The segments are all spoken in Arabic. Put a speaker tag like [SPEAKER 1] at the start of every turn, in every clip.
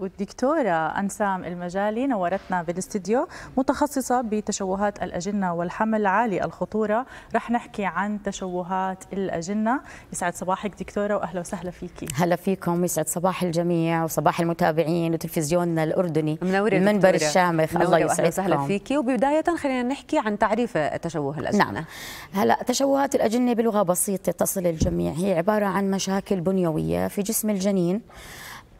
[SPEAKER 1] والدكتورة أنسام المجالي نورتنا بالاستديو متخصصة بتشوهات الأجنة والحمل عالي الخطورة رح نحكي عن تشوهات الأجنة يسعد صباحك دكتورة وأهلا وسهلا فيك
[SPEAKER 2] هلا فيكم يسعد صباح الجميع وصباح المتابعين وتلفزيوننا الأردني منورة المنبر الشامخ الله يسعدكم وسهلا فيك
[SPEAKER 3] وبداية خلينا نحكي عن تعريف تشوه الأجنة نعم
[SPEAKER 2] هلا تشوهات الأجنة بلغة بسيطة تصل الجميع هي عبارة عن مشاكل بنيوية في جسم الجنين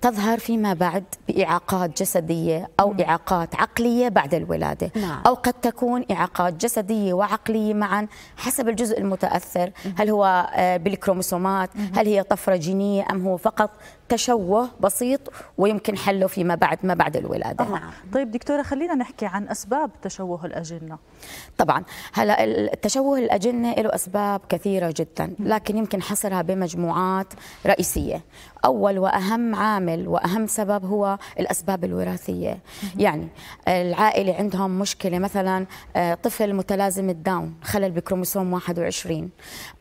[SPEAKER 2] تظهر فيما بعد بإعاقات جسدية أو م. نعم. إعاقات عقلية بعد الولادة نعم. أو قد تكون إعاقات جسدية وعقلية معا حسب الجزء المتأثر م. هل هو آه، بالكروموسومات م. هل هي طفرة جينية أم هو فقط تشوه بسيط ويمكن حله فيما بعد ما بعد الولادة نعم. طيب دكتورة خلينا نحكي عن أسباب تشوه الأجنة طبعا هلا التشوه الأجنة له أسباب كثيرة جدا لكن يمكن حصرها بمجموعات رئيسية أول وأهم عامل العامل واهم سبب هو الاسباب الوراثيه يعني العائله عندهم مشكله مثلا آه، طفل متلازم الداون خلل بكروموسوم 21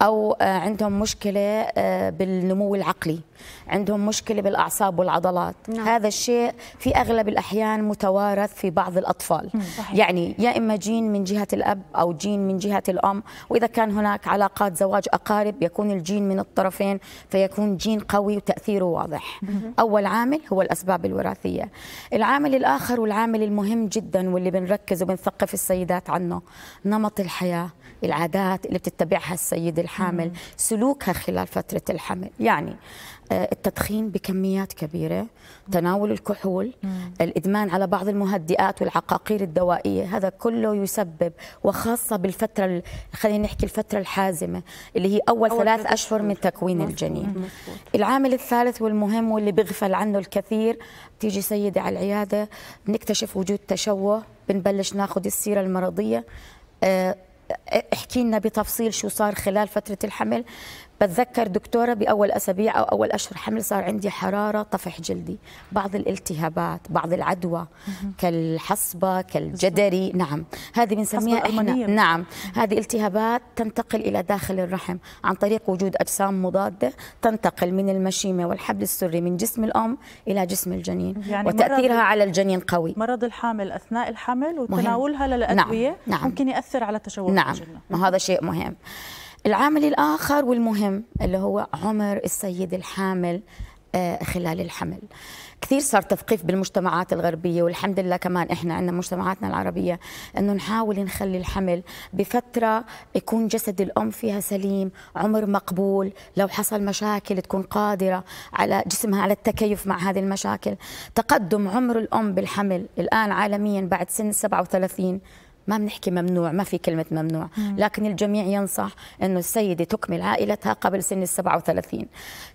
[SPEAKER 2] او آه، عندهم مشكله آه، بالنمو العقلي عندهم مشكله بالاعصاب والعضلات نعم. هذا الشيء في اغلب الاحيان متوارث في بعض الاطفال صحيح. يعني يا اما جين من جهه الاب او جين من جهه الام واذا كان هناك علاقات زواج اقارب يكون الجين من الطرفين فيكون جين قوي وتاثيره واضح اول العامل هو الأسباب الوراثية العامل الآخر والعامل المهم جدا واللي بنركز وبنثقف السيدات عنه نمط الحياة العادات اللي بتتبعها السيدة الحامل سلوكها خلال فترة الحمل يعني آه، التدخين بكميات كبيرة تناول الكحول الإدمان على بعض المهدئات والعقاقير الدوائية هذا كله يسبب وخاصة بالفترة خلينا نحكي الفترة الحازمة اللي هي أول, أول ثلاث أشهر من تكوين الجنين العامل الثالث والمهم واللي بيغفل بنسأل عنه الكثير بتيجي سيدة على العيادة بنكتشف وجود تشوه بنبلش ناخذ السيرة المرضية آه، احكي لنا بتفصيل شو صار خلال فترة الحمل بتذكر دكتورة بأول أسابيع أو أول أشهر حمل صار عندي حرارة طفح جلدي بعض الالتهابات بعض العدوى كالحصبة كالجدري نعم هذه بنسميها احنا نعم هذه التهابات تنتقل إلى داخل الرحم عن طريق وجود أجسام مضادة تنتقل من المشيمة والحبل السري من جسم الأم إلى جسم الجنين يعني وتأثيرها على الجنين قوي مرض الحامل أثناء الحمل وتناولها للأدوية نعم. نعم. ممكن يأثر على تشوه نعم الجنة. وهذا شيء مهم العامل الآخر والمهم اللي هو عمر السيد الحامل آه، خلال الحمل كثير صار تثقيف بالمجتمعات الغربية والحمد لله كمان إحنا عندنا مجتمعاتنا العربية أنه نحاول نخلي الحمل بفترة يكون جسد الأم فيها سليم عمر مقبول لو حصل مشاكل تكون قادرة على جسمها على التكيف مع هذه المشاكل تقدم عمر الأم بالحمل الآن عالميا بعد سن 37 ما بنحكي ممنوع ما في كلمة ممنوع مم. لكن الجميع ينصح أنه السيدة تكمل عائلتها قبل سن السبعة وثلاثين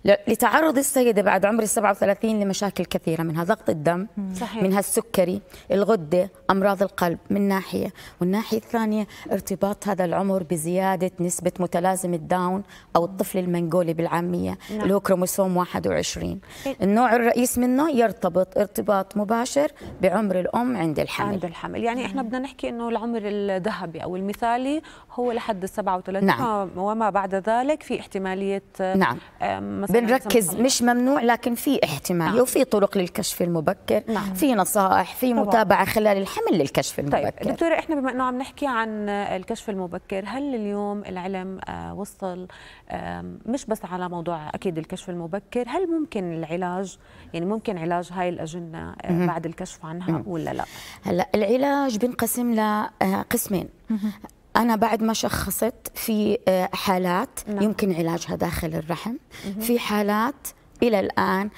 [SPEAKER 2] لتعرض السيدة بعد عمر السبعة وثلاثين لمشاكل كثيرة منها ضغط الدم صحيح. منها السكري الغدة أمراض القلب من ناحية والناحية الثانية ارتباط هذا العمر بزيادة نسبة متلازمة داون أو الطفل المنغولي بالعامية نعم. اللي هو كروموسوم 21 إيه. النوع الرئيس منه يرتبط ارتباط مباشر بعمر الأم عند الحمل عند الحمل يعني إحنا
[SPEAKER 3] بدنا نحكي أنه العمر الذهبي او المثالي هو لحد 37 نعم. آه، وما بعد ذلك في احتماليه آه، نعم آه، بنركز مش
[SPEAKER 2] ممنوع طيب. لكن في احتماليه نعم. وفي طرق للكشف المبكر نعم. في نصائح في طبعا. متابعه خلال الحمل للكشف طيب، المبكر طيب دكتوره
[SPEAKER 3] احنا بما انه عم نحكي عن الكشف المبكر هل اليوم العلم وصل مش بس على موضوع اكيد الكشف المبكر هل ممكن العلاج يعني ممكن علاج هاي الاجنه بعد
[SPEAKER 2] الكشف عنها ولا لا هلا العلاج بينقسم لقسمين انا بعد ما شخصت في آه، حالات نعم. يمكن علاجها داخل الرحم في حالات الى الان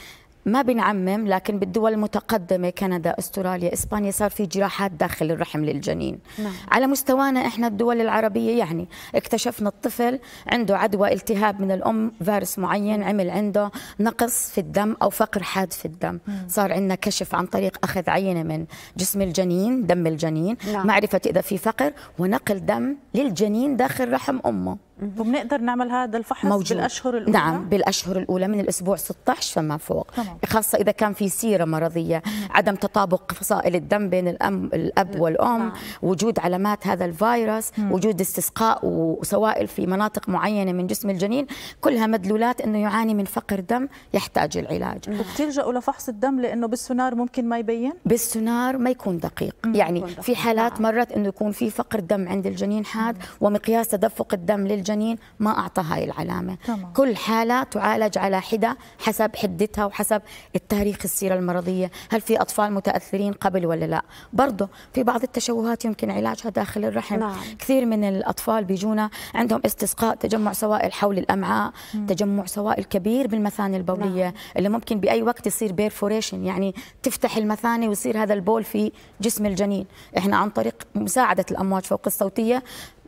[SPEAKER 2] ما بنعمم لكن بالدول المتقدمه كندا استراليا اسبانيا صار في جراحات داخل الرحم للجنين نعم. على مستوانا احنا الدول العربيه يعني اكتشفنا الطفل عنده عدوى التهاب من الام فيروس معين عمل عنده نقص في الدم او فقر حاد في الدم مم. صار عندنا كشف عن طريق اخذ عينه من جسم الجنين دم الجنين نعم. معرفه اذا في فقر ونقل دم للجنين داخل رحم امه
[SPEAKER 1] وبنقدر نعمل هذا الفحص موجود. بالاشهر الاولى نعم
[SPEAKER 2] بالاشهر الاولى من الاسبوع 16 فما فوق طبعا. خاصه اذا كان في سيره مرضيه عدم تطابق فصائل الدم بين الام الاب والام طبعا. وجود علامات هذا الفيروس مم. وجود استسقاء وسوائل في مناطق معينه من جسم الجنين كلها مدلولات انه يعاني من فقر دم يحتاج العلاج
[SPEAKER 1] وبتلجأوا لفحص الدم لانه
[SPEAKER 2] بالسونار ممكن ما يبين بالسونار ما يكون دقيق مم. يعني يكون دقيق. في حالات نعم. مرت انه يكون في فقر دم عند الجنين حاد مم. ومقياس تدفق الدم للجنين الجنين ما أعطى هاي العلامة طبعا. كل حالة تعالج على حدة حسب حدتها وحسب التاريخ السيرة المرضية هل في أطفال متأثرين قبل ولا لا برضه في بعض التشوهات يمكن علاجها داخل الرحم نعم. كثير من الأطفال بيجونا عندهم استسقاء تجمع سوائل حول الأمعاء م. تجمع سوائل كبير بالمثانة البولية نعم. اللي ممكن بأي وقت يصير بيرفوريشن يعني تفتح المثانة ويصير هذا البول في جسم الجنين احنا عن طريق مساعدة الأمواج فوق الصوتية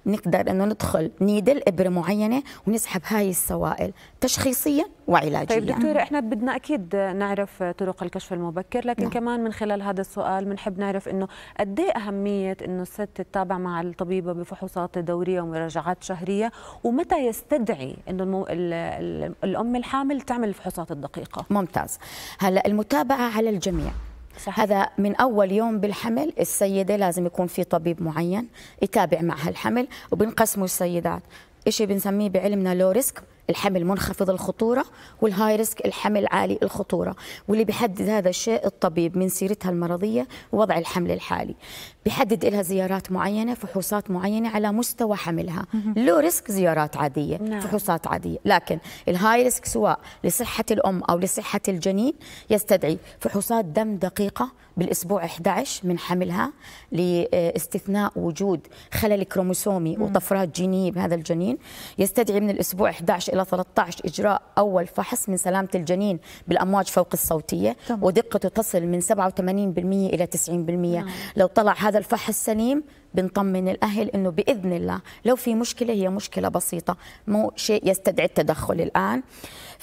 [SPEAKER 2] نقدر انه ندخل نيدل ابره معينه ونسحب هاي السوائل تشخيصيا وعلاجيا طيب دكتوره نعم. احنا
[SPEAKER 3] بدنا اكيد نعرف طرق الكشف المبكر لكن نعم. كمان من خلال هذا السؤال بنحب نعرف انه قد ايه اهميه انه الست تتابع مع الطبيبه بفحوصات دوريه ومراجعات شهريه ومتى يستدعي انه المو...
[SPEAKER 2] ال... الام الحامل تعمل الفحوصات الدقيقه ممتاز هلا المتابعه على الجميع صحيح. هذا من أول يوم بالحمل السيدة لازم يكون في طبيب معين يتابع معها الحمل وبنقسمه السيدات إشي بنسميه بعلمنا لو ريسك الحمل منخفض الخطورة والهاي ريسك الحمل عالي الخطورة واللي بيحدد هذا الشيء الطبيب من سيرتها المرضية ووضع الحمل الحالي بيحدد لها زيارات معينة فحوصات معينة على مستوى حملها لو ريسك زيارات عادية نعم. فحوصات عادية لكن الهاي ريسك سواء لصحة الأم أو لصحة الجنين يستدعي فحوصات دم دقيقة بالاسبوع 11 من حملها لاستثناء وجود خلل كروموسومي وطفرات جينيه بهذا الجنين يستدعي من الاسبوع 11 إلى 13 إجراء أول فحص من سلامة الجنين بالأمواج فوق الصوتية ودقته تصل من 87% إلى 90% نعم. لو طلع هذا الفحص سليم بنطمن الاهل انه باذن الله لو في مشكله هي مشكله بسيطه مو شيء يستدعي التدخل الان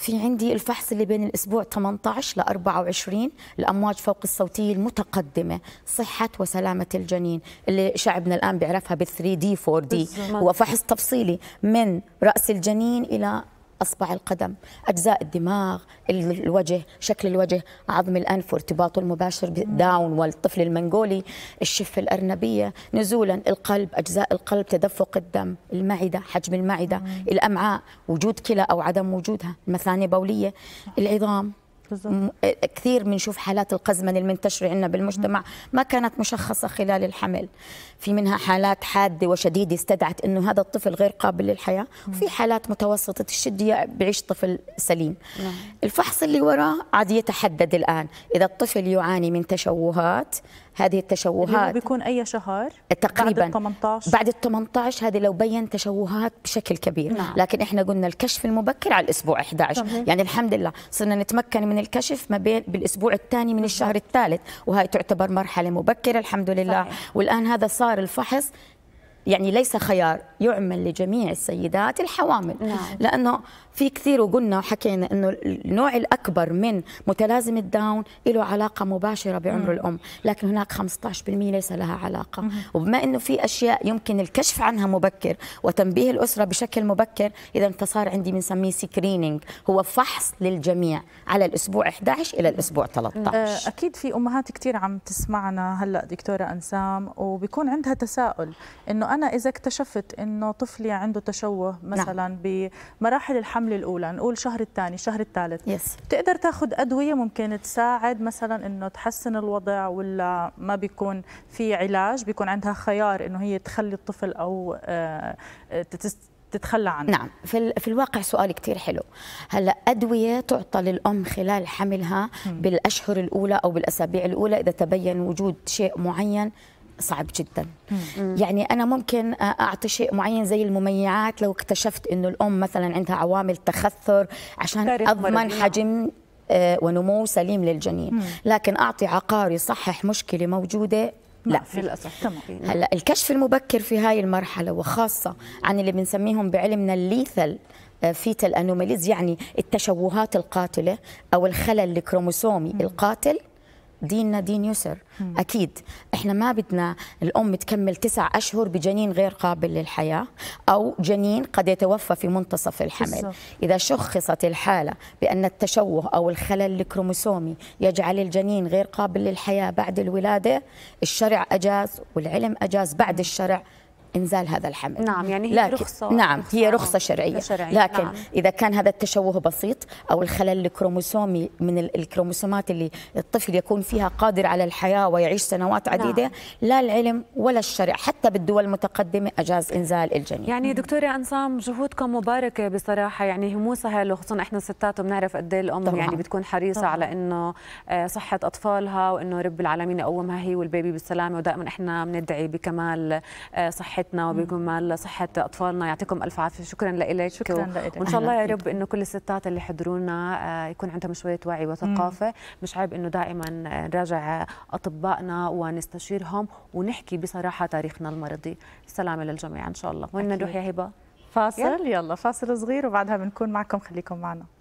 [SPEAKER 2] في عندي الفحص اللي بين الاسبوع 18 ل 24 الامواج فوق الصوتيه المتقدمه صحه وسلامه الجنين اللي شعبنا الان بيعرفها بال 3 دي 4 دي هو فحص تفصيلي من راس الجنين الى أصبع القدم أجزاء الدماغ الوجه شكل الوجه عظم الأنف وارتباطه المباشر داون والطفل المنغولي الشفة الأرنبية نزولا القلب أجزاء القلب تدفق الدم المعدة حجم المعدة الأمعاء وجود كلى أو عدم وجودها المثانة البولية العظام بالزبط. إيه، كثير بنشوف حالات القزمنه المنتشره عندنا بالمجتمع ما كانت مشخصه خلال الحمل في منها حالات حاده وشديده استدعت انه هذا الطفل غير قابل للحياه وفي حالات متوسطه الشده بعيش طفل سليم نعم. الفحص اللي وراه عاد يتحدد الان اذا الطفل يعاني من تشوهات هذه التشوهات
[SPEAKER 1] بيكون اي شهر تقريبا بعد ال 18
[SPEAKER 2] بعد ال 18 هذه لو بين تشوهات بشكل كبير نعم. لكن احنا قلنا الكشف المبكر على الاسبوع 11 طبعا. يعني الحمد لله صرنا نتمكن من الكشف ما بين بالاسبوع الثاني من الشهر الثالث وهي تعتبر مرحله مبكره الحمد لله صحيح. والان هذا صار الفحص يعني ليس خيار يعمل لجميع السيدات الحوامل نعم. لانه في كثير وقلنا وحكينا انه النوع الاكبر من متلازمه داون له علاقه مباشره بعمر مم. الام لكن هناك 15% ليس لها علاقه مم. وبما انه في اشياء يمكن الكشف عنها مبكر وتنبيه الاسره بشكل مبكر اذا فصار عندي بنسميه سكرينينج هو فحص للجميع على الاسبوع 11 الى الاسبوع 13
[SPEAKER 1] أه، اكيد في امهات كثير عم تسمعنا هلا دكتوره انسام وبيكون عندها تساؤل انه انا اذا اكتشفت انه طفلي عنده تشوه نعم. مثلا نعم. بمراحل الحمل الاولى نقول شهر الثاني شهر الثالث يس بتقدر تاخذ ادويه ممكن تساعد مثلا انه تحسن الوضع ولا ما بيكون في علاج بيكون عندها خيار انه هي تخلي
[SPEAKER 2] الطفل او آه، آه، تتخلى عنه نعم في, في الواقع سؤال كثير حلو هلا ادويه تعطى للام خلال حملها م. بالاشهر الاولى او بالاسابيع الاولى اذا تبين وجود شيء معين صعب جدا مم. يعني انا ممكن اعطي شيء معين زي المميعات لو اكتشفت انه الام مثلا عندها عوامل تخثر عشان اضمن نعم. حجم آه، ونمو سليم للجنين مم. لكن اعطي عقار يصحح مشكله موجوده لا في نعم، الاصح هلا الكشف المبكر في هاي المرحله وخاصه عن اللي بنسميهم بعلمنا الليثل آه، فيتال انوماليز يعني التشوهات القاتله او الخلل الكروموسومي القاتل ديننا دين يسر مم. اكيد احنا ما بدنا الام تكمل تسع اشهر بجنين غير قابل للحياه او جنين قد يتوفى في منتصف الحمل بالزبط. اذا شخصت الحاله بان التشوه او الخلل الكروموسومي يجعل الجنين غير قابل للحياه بعد الولاده الشرع اجاز والعلم اجاز بعد الشرع انزال هذا الحمل نعم
[SPEAKER 3] يعني هي لكن رخصه نعم رخصة هي رخصه شرعيه, شرعية. لكن نعم.
[SPEAKER 2] اذا كان هذا التشوه بسيط او الخلل الكروموسومي من الكروموسومات اللي الطفل يكون فيها قادر على الحياه ويعيش سنوات نعم. عديده نعم. لا العلم ولا الشرع حتى بالدول المتقدمه اجاز انزال الجنين
[SPEAKER 3] يعني دكتوره انصام جهودكم مباركه بصراحه يعني هي مو سهل وخصوصا احنا ستات بنعرف قد ايه الام طبعا. يعني بتكون حريصه طبعا. على انه آه، صحه اطفالها وانه رب العالمين يقومها هي والبيبي بالسلامه ودائما احنا بندعي بكمال آه، صحه صحتنا وبيكون على صحه اطفالنا يعطيكم الف عافيه شكرا لك شكرا لك وان شاء الله يا رب انه كل الستات اللي حضرونا آه، يكون عندهم شويه وعي وثقافه مش عيب انه دائما آه، نراجع اطبائنا ونستشيرهم ونحكي بصراحه تاريخنا المرضي سلامة للجميع ان شاء الله وين نروح يا هبه فاصل يلا.
[SPEAKER 1] يلا فاصل صغير وبعدها بنكون معكم خليكم معنا